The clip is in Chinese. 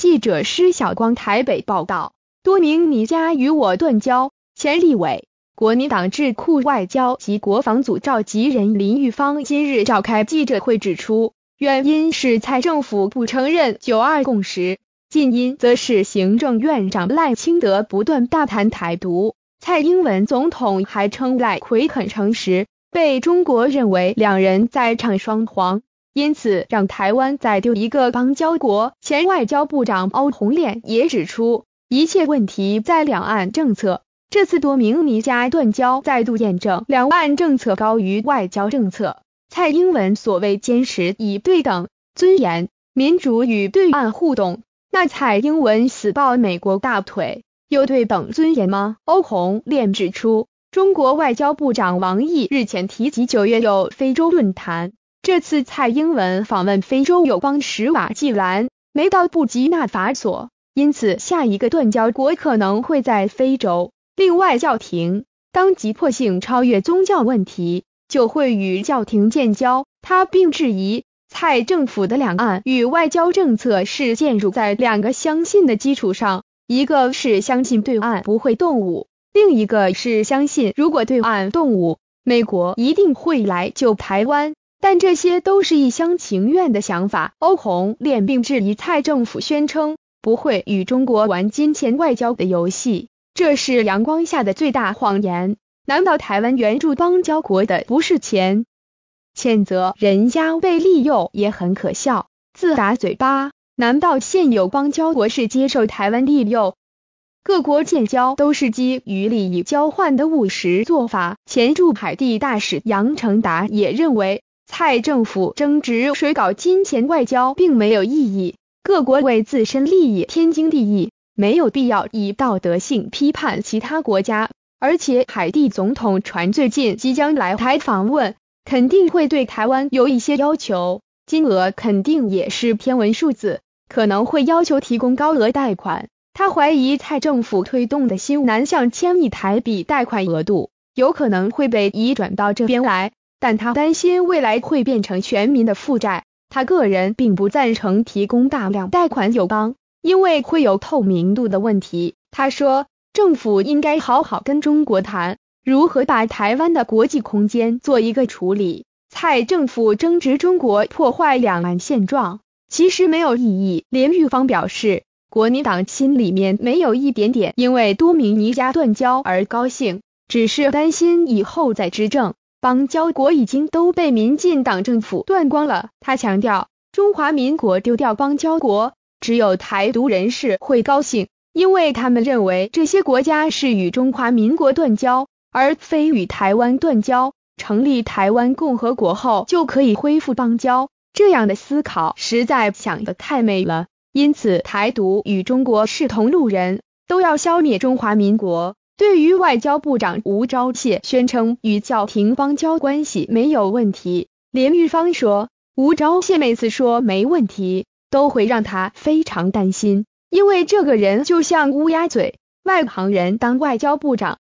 记者施晓光台北报道，多名你家与我断交。前立委、国民党智库外交及国防组召集人林玉芳今日召开记者会指出，原因是蔡政府不承认九二共识，近因则是行政院长赖清德不断大谈台独。蔡英文总统还称赖奎很诚实，被中国认为两人在唱双簧。因此，让台湾再丢一个邦交国。前外交部长欧洪烈也指出，一切问题在两岸政策。这次多名尼加断交，再度验证两岸政策高于外交政策。蔡英文所谓坚持以对等尊严、民主与对岸互动，那蔡英文死抱美国大腿，有对等尊严吗？欧洪炼指出，中国外交部长王毅日前提及，九月有非洲论坛。这次蔡英文访问非洲友邦斯瓦季兰，没到布吉纳法索，因此下一个断交国可能会在非洲。另外，教廷当急迫性超越宗教问题，就会与教廷建交。他并质疑蔡政府的两岸与外交政策是建筑在两个相信的基础上：一个是相信对岸不会动武，另一个是相信如果对岸动武，美国一定会来救台湾。但这些都是一厢情愿的想法。欧红练并质疑蔡政府宣称不会与中国玩金钱外交的游戏，这是阳光下的最大谎言。难道台湾援助邦交国的不是钱？谴责人家被利诱也很可笑，自打嘴巴。难道现有邦交国是接受台湾利诱？各国建交都是基于利益交换的务实做法。前驻海地大使杨成达也认为。蔡政府争执谁搞金钱外交并没有意义，各国为自身利益天经地义，没有必要以道德性批判其他国家。而且，海地总统船最近即将来台访问，肯定会对台湾有一些要求，金额肯定也是天文数字，可能会要求提供高额贷款。他怀疑蔡政府推动的新南向千亿台币贷款额度，有可能会被移转到这边来。但他担心未来会变成全民的负债，他个人并不赞成提供大量贷款有帮，因为会有透明度的问题。他说，政府应该好好跟中国谈，如何把台湾的国际空间做一个处理。蔡政府争执中国破坏两岸现状，其实没有意义。林玉芳表示，国民党心里面没有一点点因为多明尼加断交而高兴，只是担心以后再执政。邦交国已经都被民进党政府断光了。他强调，中华民国丢掉邦交国，只有台独人士会高兴，因为他们认为这些国家是与中华民国断交，而非与台湾断交。成立台湾共和国后，就可以恢复邦交。这样的思考实在想得太美了。因此，台独与中国是同路人，都要消灭中华民国。对于外交部长吴钊燮宣称与教廷邦交关系没有问题，连玉芳说，吴钊燮每次说没问题，都会让他非常担心，因为这个人就像乌鸦嘴，外行人当外交部长。